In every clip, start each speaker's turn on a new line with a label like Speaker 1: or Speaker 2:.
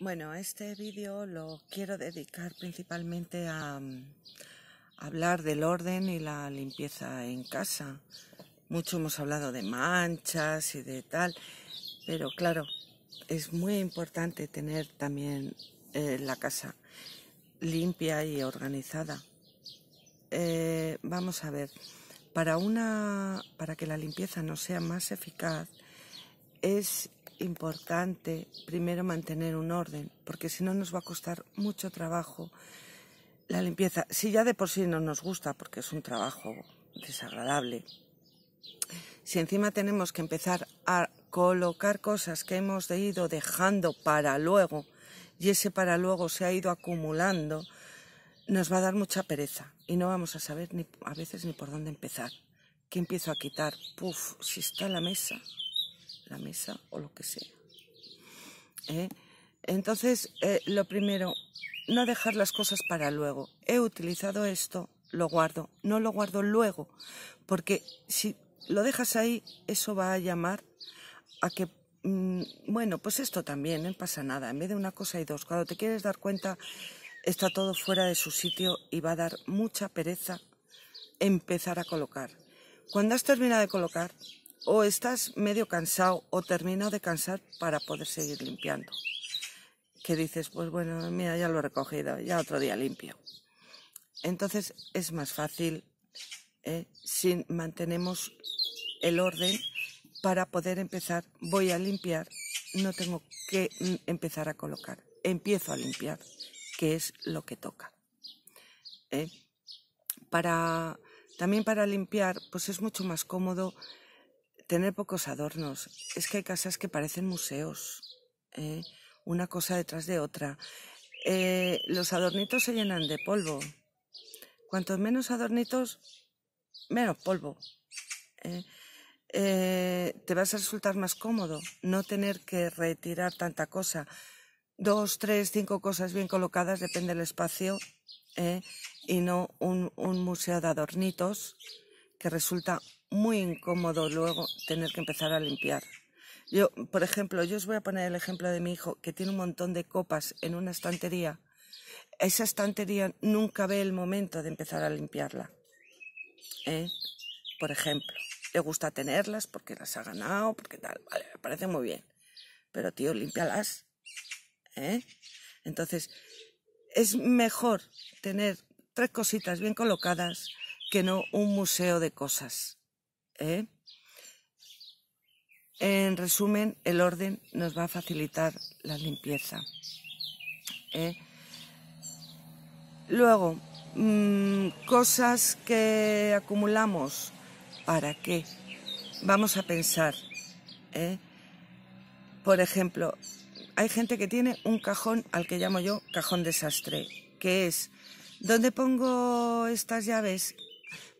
Speaker 1: Bueno, este vídeo lo quiero dedicar principalmente a, mm, hablar del orden y la limpieza en casa. Mucho hemos hablado de manchas y de tal, pero claro, es muy importante tener también eh, la casa limpia y organizada. Eh, vamos a ver, para, una, para que la limpieza no sea más eficaz, es importante primero mantener un orden, porque si no nos va a costar mucho trabajo la limpieza. Si ya de por sí no nos gusta, porque es un trabajo desagradable, si encima tenemos que empezar a colocar cosas que hemos ido dejando para luego y ese para luego se ha ido acumulando, nos va a dar mucha pereza y no vamos a saber ni, a veces ni por dónde empezar. ¿Qué empiezo a quitar? Puf, si está la mesa, la mesa o lo que sea. ¿eh? Entonces, eh, lo primero, no dejar las cosas para luego. He utilizado esto, lo guardo, no lo guardo luego, porque si lo dejas ahí, eso va a llamar a que, mm, bueno, pues esto también, no ¿eh? pasa nada, en vez de una cosa y dos, cuando te quieres dar cuenta, está todo fuera de su sitio y va a dar mucha pereza empezar a colocar. Cuando has terminado de colocar, o estás medio cansado o terminado de cansar para poder seguir limpiando. Que dices, pues bueno, mira, ya lo he recogido, ya otro día limpio. Entonces es más fácil eh, si mantenemos el orden para poder empezar. Voy a limpiar, no tengo que mm, empezar a colocar, empiezo a limpiar, que es lo que toca. Eh, para, también para limpiar, pues es mucho más cómodo tener pocos adornos. Es que hay casas que parecen museos, eh, una cosa detrás de otra. Eh, los adornitos se llenan de polvo. Cuantos menos adornitos, menos polvo. Eh, te vas a resultar más cómodo no tener que retirar tanta cosa. Dos, tres, cinco cosas bien colocadas, depende del espacio, y no un museo de adornitos que resulta muy incómodo luego tener que empezar a limpiar. Yo, por ejemplo, yo os voy a poner el ejemplo de mi hijo que tiene un montón de copas en una estantería. Esa estantería nunca ve el momento de empezar a limpiarla. ¿eh? Por ejemplo, le gusta tenerlas porque las ha ganado, porque tal, vale, me parece muy bien. Pero tío, límpialas. ¿Eh? Entonces, es mejor tener tres cositas bien colocadas que no un museo de cosas. ¿eh? En resumen, el orden nos va a facilitar la limpieza. ¿eh? Luego, mm, cosas que acumulamos, ¿para qué? Vamos a pensar. ¿eh? Por ejemplo, hay gente que tiene un cajón al que llamo yo cajón desastre, que es, ¿dónde pongo estas llaves?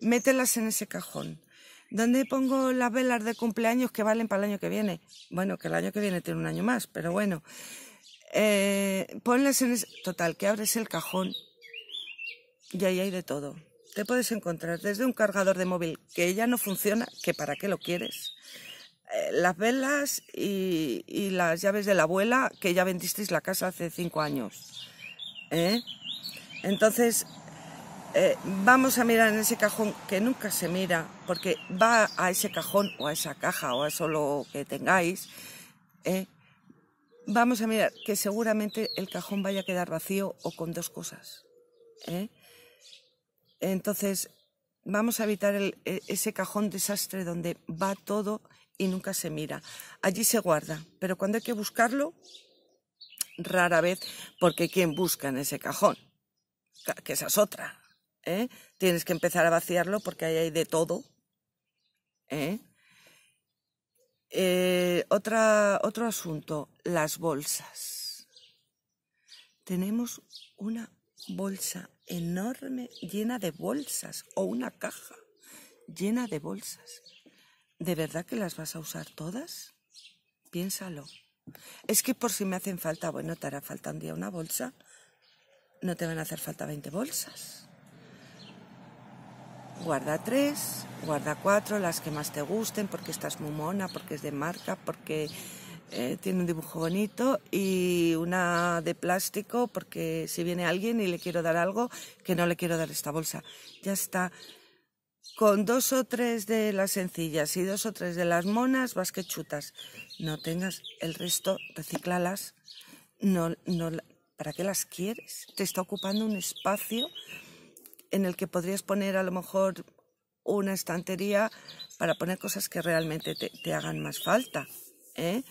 Speaker 1: Mételas en ese cajón. ¿Dónde pongo las velas de cumpleaños que valen para el año que viene? Bueno, que el año que viene tiene un año más, pero bueno. Eh, ponlas en en... Total, que abres el cajón y ahí hay de todo. Te puedes encontrar desde un cargador de móvil que ya no funciona, que para qué lo quieres, eh, las velas y, y, las llaves de la abuela que ya vendisteis la casa hace cinco años. ¿eh? Entonces, eh, vamos a mirar en ese cajón que nunca se mira, porque va a ese cajón o a esa caja o a eso lo que tengáis, eh, vamos a mirar que seguramente el cajón vaya a quedar vacío o con dos cosas. Eh. Entonces, vamos a evitar e, ese cajón desastre donde va todo y nunca se mira. Allí se guarda, pero cuando hay que buscarlo, rara vez, porque ¿quién busca en ese cajón? Que esa es otra. ¿eh? Tienes que empezar a vaciarlo porque ahí hay de todo. ¿eh? ¿eh? otra, otro asunto, las bolsas. Tenemos una bolsa enorme llena de bolsas o una caja llena de bolsas. ¿De verdad que las vas a usar todas? Piénsalo. Es que por si me hacen falta, bueno, te hará falta un día una bolsa, no te van a hacer falta 20 bolsas guarda tres, guarda cuatro, las que más te gusten, porque estás muy mona, porque es de marca, porque eh, tiene un dibujo bonito, y una de plástico, porque si viene alguien y le quiero dar algo, que no le quiero dar esta bolsa. Ya está. Con dos o tres de las sencillas y dos o tres de las monas, vas que chutas. No tengas el resto, reciclalas. No, no, ¿Para qué las quieres? Te está ocupando un espacio en el que podrías poner a lo mejor una estantería para poner cosas que realmente te, hagan más falta. ¿eh?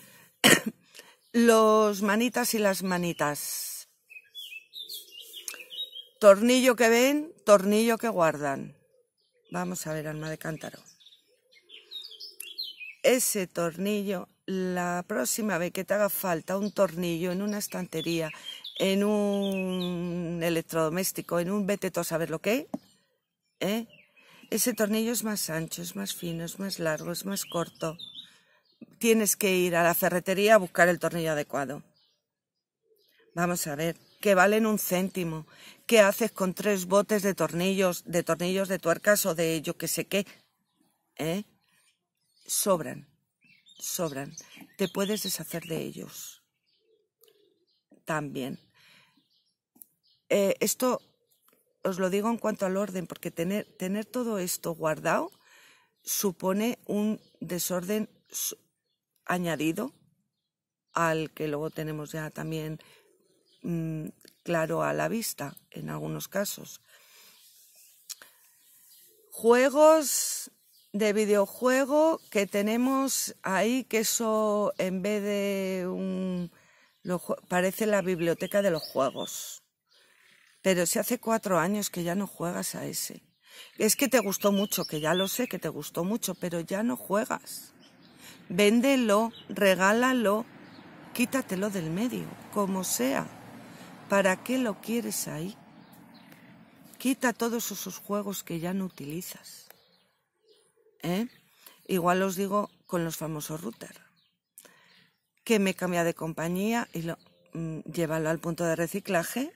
Speaker 1: Los manitas y las manitas. Tornillo que ven, tornillo que guardan. Vamos a ver, alma de cántaro. Ese tornillo, la próxima vez que te haga falta un tornillo en una estantería, en un electrodoméstico, en un vete a saber lo que, ¿eh? ese tornillo es más ancho, es más fino, es más largo, es más corto. Tienes que ir a la ferretería a buscar el tornillo adecuado. Vamos a ver, ¿qué valen un céntimo. ¿Qué haces con tres botes de tornillos, de tornillos de tuercas o de yo que sé qué? ¿Eh? Sobran, sobran. Te puedes deshacer de ellos. También. Eh, esto os lo digo en cuanto al orden, porque tener, todo esto guardado supone un desorden añadido al que luego tenemos ya también mm, claro a la vista en algunos casos. Juegos de videojuego que tenemos ahí, que eso en vez de un... parece la biblioteca de los juegos. Pero si hace cuatro años que ya no juegas a ese. Es que te gustó mucho, que ya lo sé que te gustó mucho, pero ya no juegas. Véndelo, regálalo, quítatelo del medio, como sea. ¿Para qué lo quieres ahí? Quita todos esos juegos que ya no utilizas. ¿Eh? Igual os digo con los famosos router. Que me cambia de compañía y lo, mm, llévalo al punto de reciclaje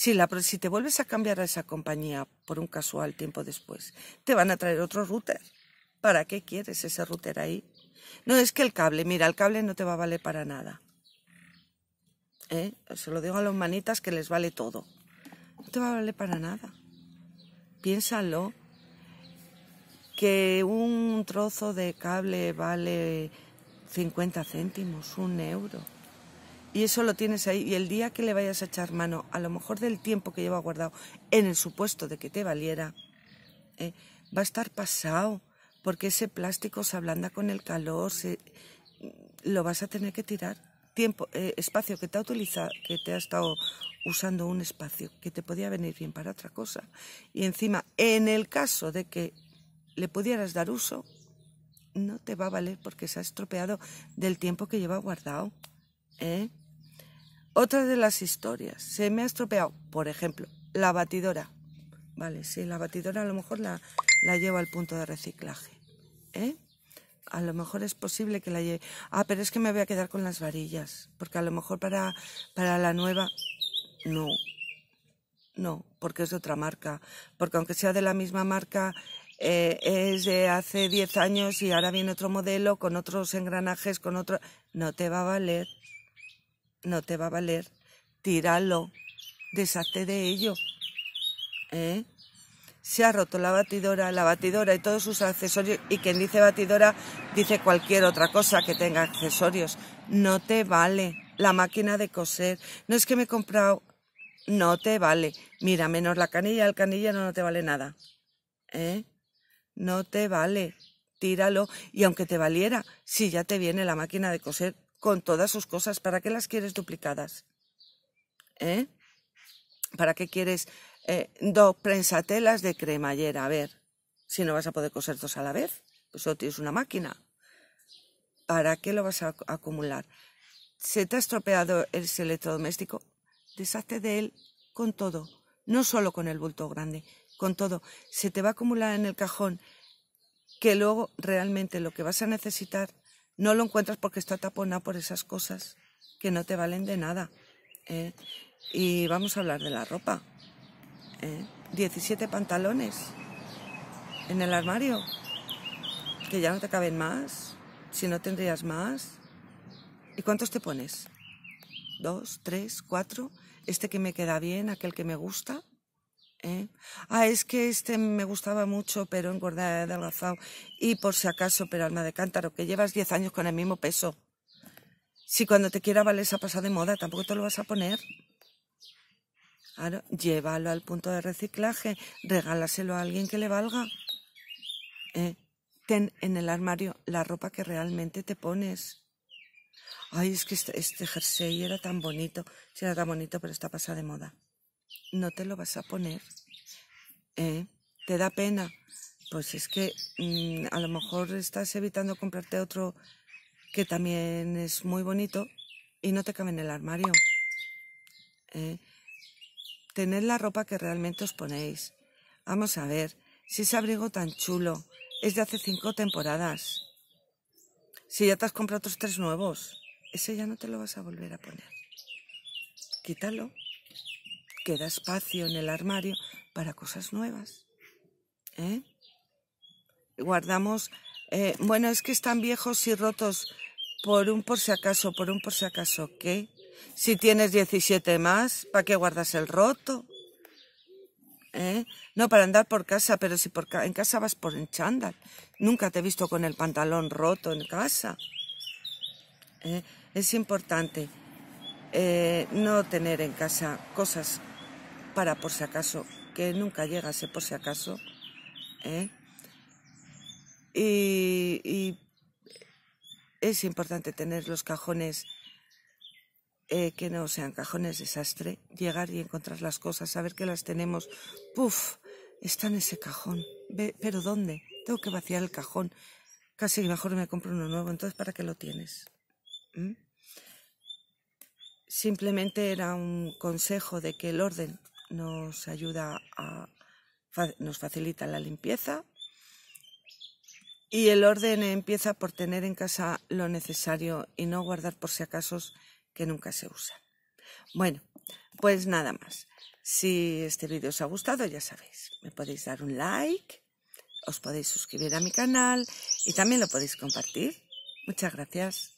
Speaker 1: si, la, si te vuelves a cambiar a esa compañía por un casual tiempo después, te van a traer otro router. ¿Para qué quieres ese router ahí? No es que el cable, mira, el cable no te va a valer para nada. ¿Eh? Se lo digo a los manitas que les vale todo. No te va a valer para nada. Piénsalo. Que un trozo de cable vale 50 céntimos, un euro y eso lo tienes ahí y el día que le vayas a echar mano, a lo mejor del tiempo que lleva guardado, en el supuesto de que te valiera, eh, va a estar pasado, porque ese plástico se ablanda con el calor, lo vas a tener que tirar. Tiempo, eh, espacio que te ha utilizado, que te ha estado usando un espacio que te podía venir bien para otra cosa. Y encima, en el caso de que le pudieras dar uso, no te va a valer porque se ha estropeado del tiempo que lleva guardado. ¿Eh? Otra de las historias, se me ha estropeado, por ejemplo, la batidora. Vale, sí, la batidora a lo mejor la, la llevo al punto de reciclaje. ¿Eh? A lo mejor es posible que la lleve. Ah, pero es que me voy a quedar con las varillas, porque a lo mejor para, para la nueva... No, no, porque es de otra marca. Porque aunque sea de la misma marca, eh, es de hace 10 años y ahora viene otro modelo con otros engranajes, con otro... No te va a valer no te va a valer. Tíralo, deshazte de ello. ¿Eh? Se ha roto la batidora, la batidora y todos sus accesorios. Y quien dice batidora dice cualquier otra cosa que tenga accesorios. No te vale. La máquina de coser. No es que me he comprado. No te vale. Mira, menos la canilla, el canilla no, no te vale nada. ¿Eh? No te vale tíralo y aunque te valiera, si ya te viene la máquina de coser, con todas sus cosas. ¿Para qué las quieres duplicadas? ¿Eh? ¿Para qué quieres eh, dos prensatelas de cremallera? A ver, si no vas a poder coser dos a la vez, pues solo tienes una máquina. ¿Para qué lo vas a acumular? ¿Se te ha estropeado el electrodoméstico? Deshazte de él con todo, no solo con el bulto grande, con todo. Se te va a acumular en el cajón que luego realmente lo que vas a necesitar no lo encuentras porque está tapona por esas cosas que no te valen de nada. ¿eh? Y vamos a hablar de la ropa. ¿eh? 17 pantalones en el armario, que ya no te caben más, si no tendrías más. ¿Y cuántos te pones? ¿Dos, tres, cuatro? ¿Este que me queda bien, aquel que me gusta? ¿eh? Ah, es que este me gustaba mucho, pero engordada, adelgazado. Y por si acaso, pero alma de cántaro, que llevas 10 años con el mismo peso. Si cuando te quiera valer esa pasada de moda, tampoco te lo vas a poner. llévalo al punto de reciclaje, regálaselo a alguien que le valga. ¿Eh? Ten en el armario la ropa que realmente te pones. Ay, es que este, este jersey era tan bonito. Sí, era tan bonito, pero está pasada de moda no te lo vas a poner. ¿eh? ¿Te da pena? Pues es que mm, a lo mejor estás evitando comprarte otro que también es muy bonito y no te cabe en el armario. ¿Eh? Tened la ropa que realmente os ponéis. Vamos a ver, si ese abrigo tan chulo es de hace cinco temporadas. Si ya te has comprado otros tres nuevos, ese ya no te lo vas a volver a poner. Quítalo queda espacio en el armario para cosas nuevas. ¿Eh? Guardamos, eh, bueno, es que están viejos y rotos por un por si acaso, por un por si acaso, ¿qué? Si tienes 17 más, ¿para qué guardas el roto? ¿Eh? No para andar por casa, pero si por en casa vas por en chándal. Nunca te he visto con el pantalón roto en casa. ¿Eh? Es importante no tener en casa cosas para por si acaso, que nunca llega ese por si acaso. ¿eh? Y, es importante tener los cajones eh, que no sean cajones desastre, llegar y encontrar las cosas, saber que las tenemos. ¡Puf! Está en ese cajón. ¿Pero dónde? Tengo que vaciar el cajón. Casi mejor me compro uno nuevo. Entonces, ¿para qué lo tienes? ¿Mm? Simplemente era un consejo de que el orden nos ayuda a, nos facilita la limpieza y el orden empieza por tener en casa lo necesario y no guardar por si acaso que nunca se usa. Bueno, pues nada más. Si este vídeo os ha gustado, ya sabéis, me podéis dar un like, os podéis suscribir a mi canal y también lo podéis compartir. Muchas gracias.